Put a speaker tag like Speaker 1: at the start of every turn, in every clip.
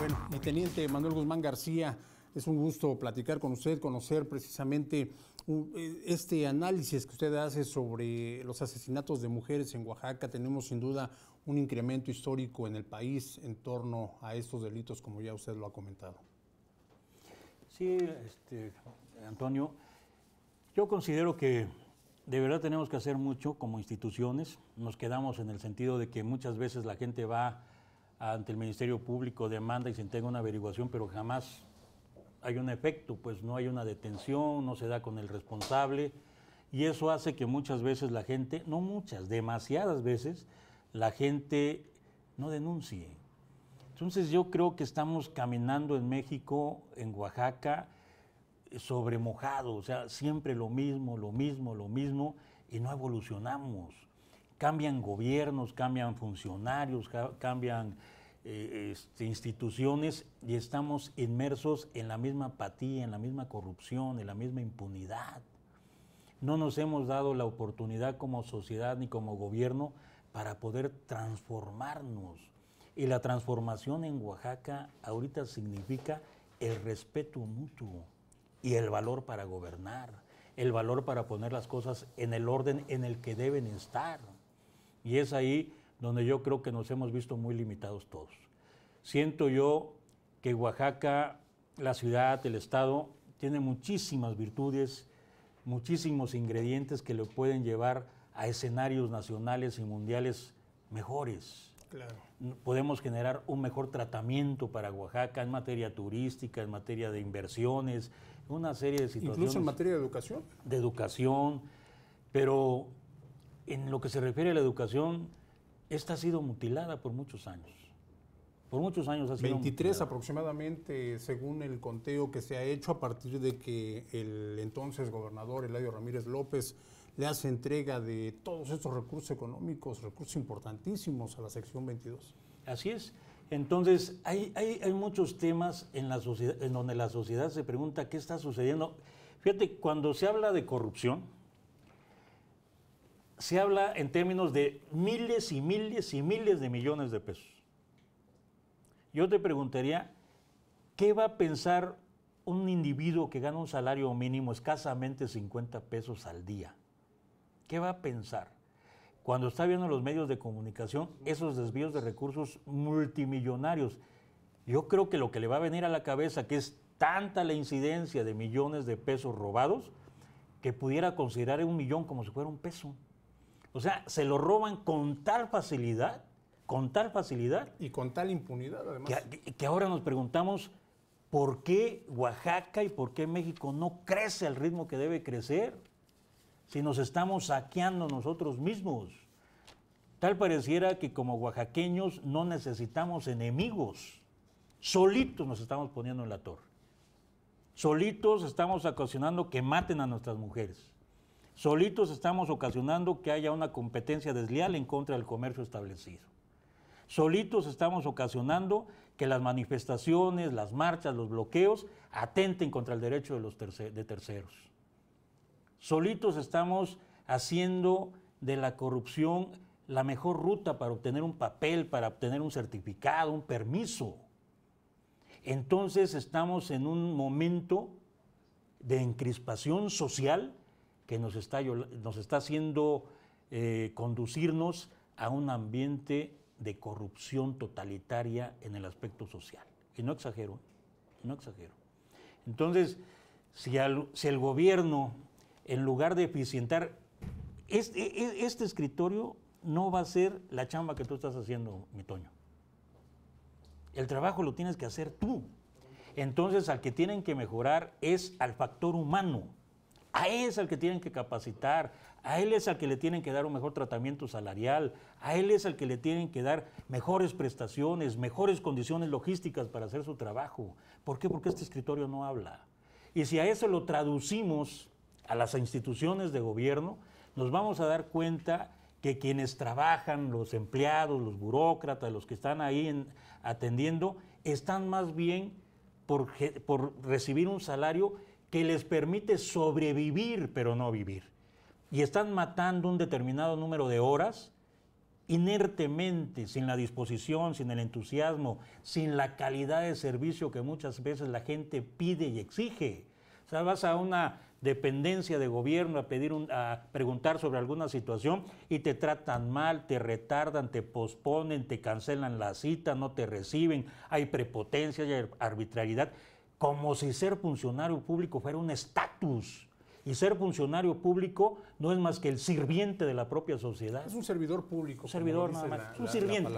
Speaker 1: Bueno, mi teniente Manuel Guzmán García, es un gusto platicar con usted, conocer precisamente uh, eh, este análisis que usted hace sobre los asesinatos de mujeres en Oaxaca. Tenemos sin duda un incremento histórico en el país en torno a estos delitos, como
Speaker 2: ya usted lo ha comentado. Sí, este, Antonio, yo considero que de verdad tenemos que hacer mucho como instituciones. Nos quedamos en el sentido de que muchas veces la gente va ante el Ministerio Público demanda y se entrega una averiguación, pero jamás hay un efecto, pues no hay una detención, no se da con el responsable, y eso hace que muchas veces la gente, no muchas, demasiadas veces, la gente no denuncie. Entonces yo creo que estamos caminando en México, en Oaxaca, sobre mojado, o sea, siempre lo mismo, lo mismo, lo mismo, y no evolucionamos. Cambian gobiernos, cambian funcionarios, cambian eh, este, instituciones y estamos inmersos en la misma apatía, en la misma corrupción, en la misma impunidad. No nos hemos dado la oportunidad como sociedad ni como gobierno para poder transformarnos. Y la transformación en Oaxaca ahorita significa el respeto mutuo y el valor para gobernar, el valor para poner las cosas en el orden en el que deben estar. Y es ahí donde yo creo que nos hemos visto muy limitados todos. Siento yo que Oaxaca, la ciudad, el Estado, tiene muchísimas virtudes, muchísimos ingredientes que lo pueden llevar a escenarios nacionales y mundiales mejores. Claro. Podemos generar un mejor tratamiento para Oaxaca en materia turística, en materia de inversiones, una serie de situaciones. Incluso en materia de educación. De educación, pero en lo que se refiere a la educación, esta ha sido mutilada por muchos años. Por muchos años ha sido 23
Speaker 1: aproximadamente, según el conteo que se ha hecho a partir de que el entonces gobernador Eladio Ramírez López le hace entrega de todos estos recursos económicos,
Speaker 2: recursos importantísimos a la sección 22. Así es. Entonces, hay, hay, hay muchos temas en, la sociedad, en donde la sociedad se pregunta qué está sucediendo. Fíjate, cuando se habla de corrupción, se habla en términos de miles y miles y miles de millones de pesos. Yo te preguntaría, ¿qué va a pensar un individuo que gana un salario mínimo escasamente 50 pesos al día? ¿Qué va a pensar? Cuando está viendo los medios de comunicación esos desvíos de recursos multimillonarios, yo creo que lo que le va a venir a la cabeza, que es tanta la incidencia de millones de pesos robados, que pudiera considerar un millón como si fuera un peso. O sea, se lo roban con tal facilidad, con tal facilidad. Y con tal impunidad, además. Que, ahora nos preguntamos por qué Oaxaca y por qué México no crece al ritmo que debe crecer, si nos estamos saqueando nosotros mismos. Tal pareciera que como oaxaqueños no necesitamos enemigos. Solitos nos estamos poniendo en la torre. Solitos estamos ocasionando que maten a nuestras mujeres. Solitos estamos ocasionando que haya una competencia desleal en contra del comercio establecido. Solitos estamos ocasionando que las manifestaciones, las marchas, los bloqueos atenten contra el derecho de, los de terceros. Solitos estamos haciendo de la corrupción la mejor ruta para obtener un papel, para obtener un certificado, un permiso. Entonces estamos en un momento de encrispación social que nos está, nos está haciendo eh, conducirnos a un ambiente de corrupción totalitaria en el aspecto social. Y no exagero, no exagero. Entonces, si, el gobierno, en lugar de eficientar, este, este escritorio no va a ser la chamba que tú estás haciendo, mi Toño. El trabajo lo tienes que hacer tú. Entonces, al que tienen que mejorar es al factor humano a él es al que tienen que capacitar, a él es al que le tienen que dar un mejor tratamiento salarial, a él es al que le tienen que dar mejores prestaciones, mejores condiciones logísticas para hacer su trabajo. ¿Por qué? Porque este escritorio no habla. Y si a eso lo traducimos a las instituciones de gobierno, nos vamos a dar cuenta que quienes trabajan, los empleados, los burócratas, los que están ahí atendiendo, están más bien por recibir un salario que les permite sobrevivir pero no vivir. Y están matando un determinado número de horas inertemente, sin la disposición, sin el entusiasmo, sin la calidad de servicio que muchas veces la gente pide y exige. O sea, vas a una dependencia de gobierno a, pedir a preguntar sobre alguna situación y te tratan mal, te retardan, te posponen, te cancelan la cita, no te reciben, hay prepotencia, hay arbitrariedad como si ser funcionario público fuera un estatus. Y ser funcionario público no es más que el sirviente de la propia sociedad. Es un servidor público. Un servidor nada más, un sirviente.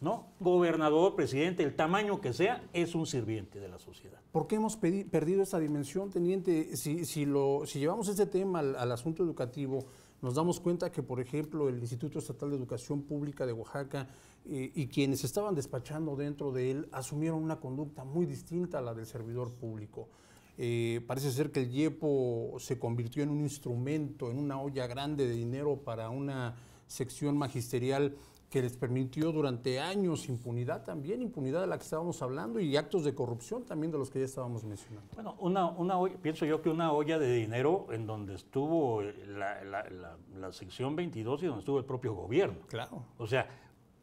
Speaker 2: ¿no? Gobernador, presidente, el tamaño que sea, es un sirviente de la sociedad.
Speaker 1: ¿Por qué hemos perdido esta dimensión, teniente? Si, llevamos este tema al asunto educativo, nos damos cuenta que, por ejemplo, el Instituto Estatal de Educación Pública de Oaxaca eh, y quienes estaban despachando dentro de él asumieron una conducta muy distinta a la del servidor público. Eh, parece ser que el YEPO se convirtió en un instrumento, en una olla grande de dinero para una sección magisterial que les permitió durante años impunidad también, impunidad de la que estábamos hablando y actos de corrupción también de los que ya estábamos mencionando.
Speaker 2: Bueno, una, pienso yo que una olla de dinero en donde estuvo eh, la, sección 22 y donde estuvo el propio gobierno. Claro. O sea,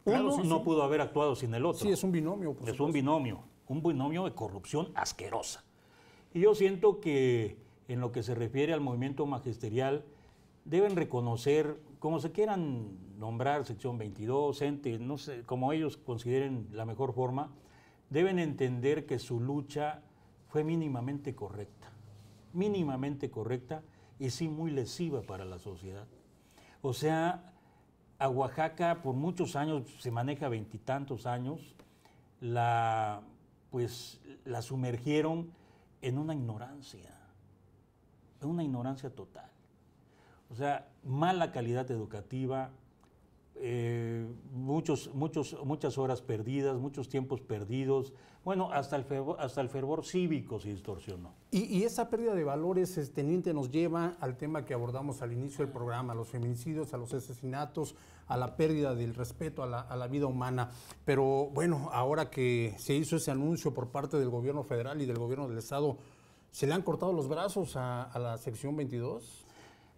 Speaker 1: uno no pudo
Speaker 2: haber actuado sin el otro. Sí, es un binomio. Por es un binomio, un binomio de corrupción asquerosa. Y yo siento que en lo que se refiere al movimiento magisterial, deben reconocer, como se quieran nombrar, sección 22, ente, no sé, como ellos consideren la mejor forma, deben entender que su lucha fue mínimamente correcta, mínimamente correcta y sí muy lesiva para la sociedad. O sea, a Oaxaca por muchos años, se maneja veintitantos años, la, pues, la sumergieron en una ignorancia, en una ignorancia total. O sea, mala calidad educativa, eh, muchos, muchos, muchas horas perdidas, muchos tiempos perdidos. Bueno, hasta el fervor, hasta el fervor cívico se distorsionó.
Speaker 1: Y, esa pérdida de valores, teniente, este, nos lleva al tema que abordamos al inicio del programa, a los feminicidios, a los asesinatos, a la pérdida del respeto a la, vida humana. Pero bueno, ahora que se hizo ese anuncio por parte del gobierno federal y del gobierno del Estado, ¿se le han cortado los brazos a, a la sección 22?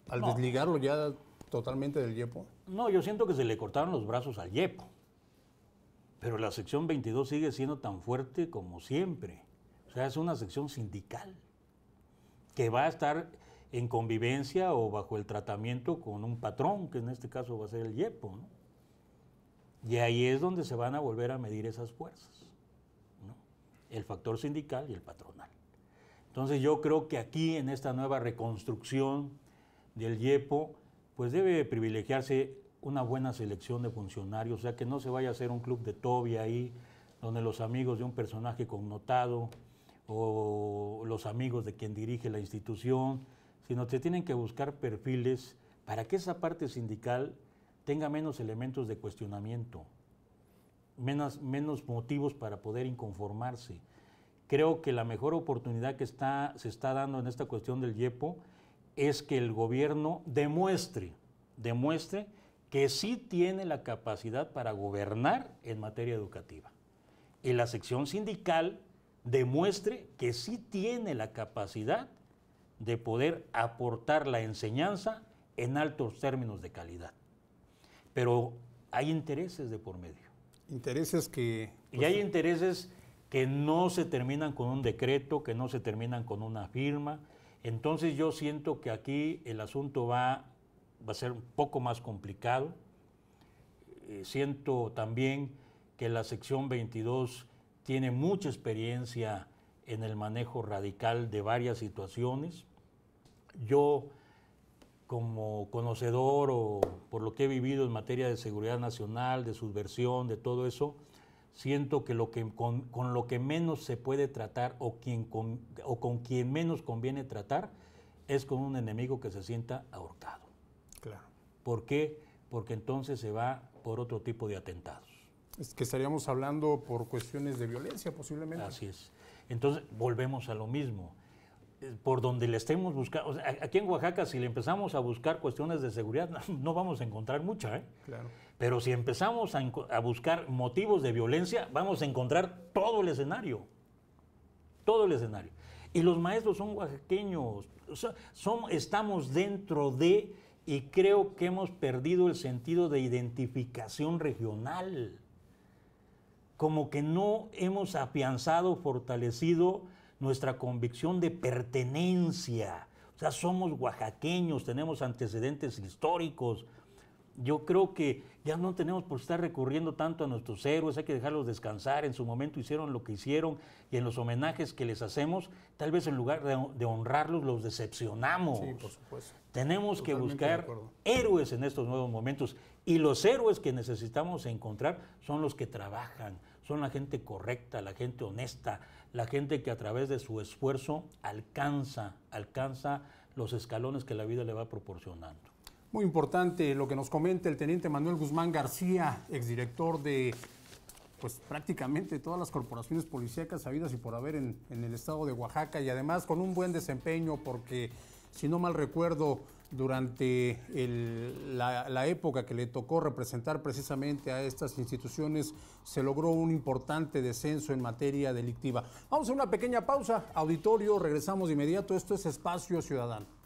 Speaker 1: al desligarlo ya totalmente del Yepo?
Speaker 2: No, yo siento que se le cortaron los brazos al Yepo. Pero la sección 22 sigue siendo tan fuerte como siempre. O sea, es una sección sindical que va a estar en convivencia o bajo el tratamiento con un patrón, que en este caso va a ser el Yepo. Y ahí es donde se van a volver a medir esas fuerzas, el factor sindical y el patronal. Entonces yo creo que aquí, en esta nueva reconstrucción del IEPO, pues debe privilegiarse una buena selección de funcionarios, o sea, que no se vaya a hacer un club de Toby ahí, donde los amigos de un personaje connotado o los amigos de quien dirige la institución, sino que tienen que buscar perfiles para que esa parte sindical tenga menos elementos de cuestionamiento, menos, menos motivos para poder inconformarse. Creo que la mejor oportunidad que se está dando en esta cuestión del YEPO es que el gobierno demuestre, demuestre que sí tiene la capacidad para gobernar en materia educativa. Y la sección sindical demuestre que sí tiene la capacidad de poder aportar la enseñanza en altos términos de calidad. Pero hay intereses de por medio. Intereses que... y pues, hay intereses que no se terminan con un decreto, que no se terminan con una firma, entonces yo siento que aquí el asunto va, a ser un poco más complicado. Eh, siento también que la sección 22 tiene mucha experiencia en el manejo radical de varias situaciones. Yo, como conocedor o por lo que he vivido en materia de seguridad nacional, de subversión, de todo eso, siento que, lo que con, con, lo que menos se puede tratar o, quien con, o con quien menos conviene tratar es con un enemigo que se sienta ahorcado. Claro. ¿Por qué? Porque entonces se va por otro tipo de atentados. Es que estaríamos hablando por cuestiones de violencia posiblemente. Así es. Entonces volvemos a lo mismo por donde le estemos buscando, aquí en Oaxaca si le empezamos a buscar cuestiones de seguridad no vamos a encontrar mucha, ¿eh? claro. pero si empezamos a, buscar motivos de violencia vamos a encontrar todo el escenario, todo el escenario. Y los maestros son oaxaqueños, estamos dentro de y creo que hemos perdido el sentido de identificación regional, como que no hemos afianzado, fortalecido, nuestra convicción de pertenencia. O sea, somos oaxaqueños, tenemos antecedentes históricos. Yo creo que ya no tenemos por estar recurriendo tanto a nuestros héroes, hay que dejarlos descansar. En su momento hicieron lo que hicieron y en los homenajes que les hacemos, tal vez en lugar de, honrarlos, los decepcionamos. Tenemos que buscar héroes en estos nuevos momentos. Y los héroes que necesitamos encontrar son los que trabajan, son la gente correcta, la gente honesta, la gente que a través de su esfuerzo alcanza, alcanza los escalones que la vida le va proporcionando.
Speaker 1: Muy importante lo que nos comenta el teniente Manuel Guzmán García, exdirector de pues prácticamente todas las corporaciones policíacas sabidas y por haber en, en el estado de Oaxaca y además con un buen desempeño porque si no mal recuerdo durante la, época que le tocó representar precisamente a estas instituciones, se logró un importante descenso en materia delictiva. Vamos a una pequeña pausa, auditorio, regresamos de inmediato, esto es Espacio Ciudadano.